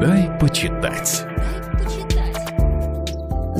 «Дай почитать».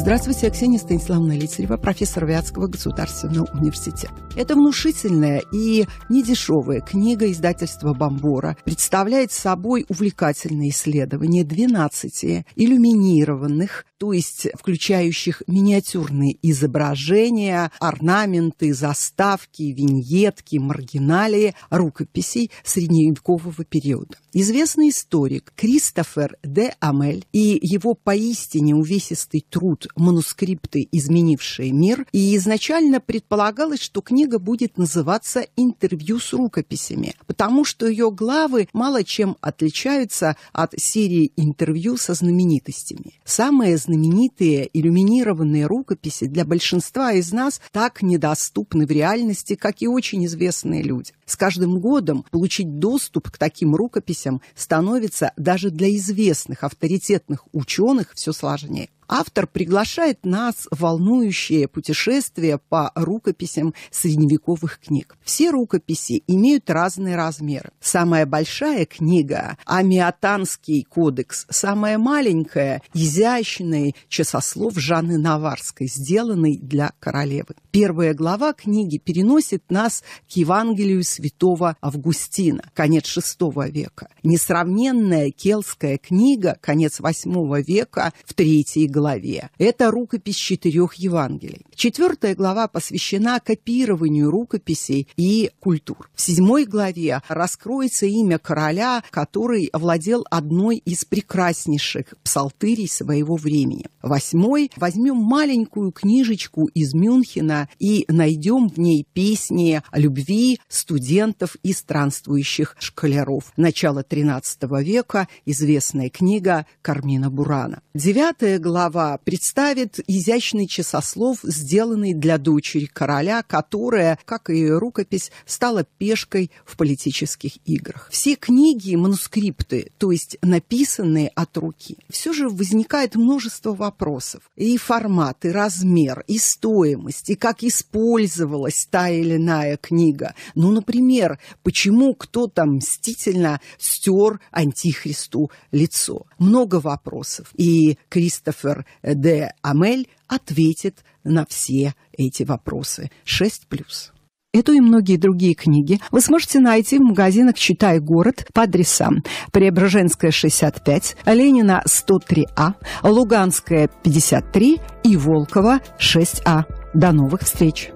Здравствуйте, я Ксения Станиславовна Лицарева, профессор Вятского государственного университета. Это внушительная и недешевая книга издательства «Бомбора» представляет собой увлекательное исследование 12 иллюминированных, то есть включающих миниатюрные изображения, орнаменты, заставки, виньетки, маргиналии рукописей средневекового периода. Известный историк Кристофер де Амель и его поистине увесистый труд манускрипты, изменившие мир, и изначально предполагалось, что книга будет называться «Интервью с рукописями», потому что ее главы мало чем отличаются от серии интервью со знаменитостями. Самые знаменитые иллюминированные рукописи для большинства из нас так недоступны в реальности, как и очень известные люди. С каждым годом получить доступ к таким рукописям становится даже для известных авторитетных ученых все сложнее. Автор приглашает нас в волнующее путешествие по рукописям средневековых книг. Все рукописи имеют разные размеры. Самая большая книга – Амиатанский кодекс, самая маленькая – изящный часослов Жанны Наварской, сделанный для королевы. Первая глава книги переносит нас к Евангелию святого Августина, конец VI века. Несравненная келская книга, конец VIII века, в третьей главе голове. Это рукопись четырех Евангелий. Четвертая глава посвящена копированию рукописей и культур. В седьмой главе раскроется имя короля, который владел одной из прекраснейших псалтырей своего времени. Восьмой возьмем маленькую книжечку из Мюнхена и найдем в ней песни о любви студентов и странствующих школяров. Начало XIII века, известная книга Кармина Бурана. Девятая глава представит изящный часослов с сделанный для дочери короля, которая, как и рукопись, стала пешкой в политических играх. Все книги, манускрипты, то есть написанные от руки, все же возникает множество вопросов. И формат, и размер, и стоимость, и как использовалась та или иная книга. Ну, например, почему кто-то мстительно стер Антихристу лицо. Много вопросов. И Кристофер де Амель ответит на все эти вопросы. 6 плюс. Эту и многие другие книги вы сможете найти в магазинах «Читай город» по адресам Преображенская, 65, Ленина, 103А, Луганская, 53 и Волкова, 6А. До новых встреч!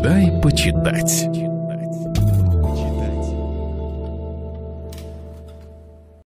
Дай почитать.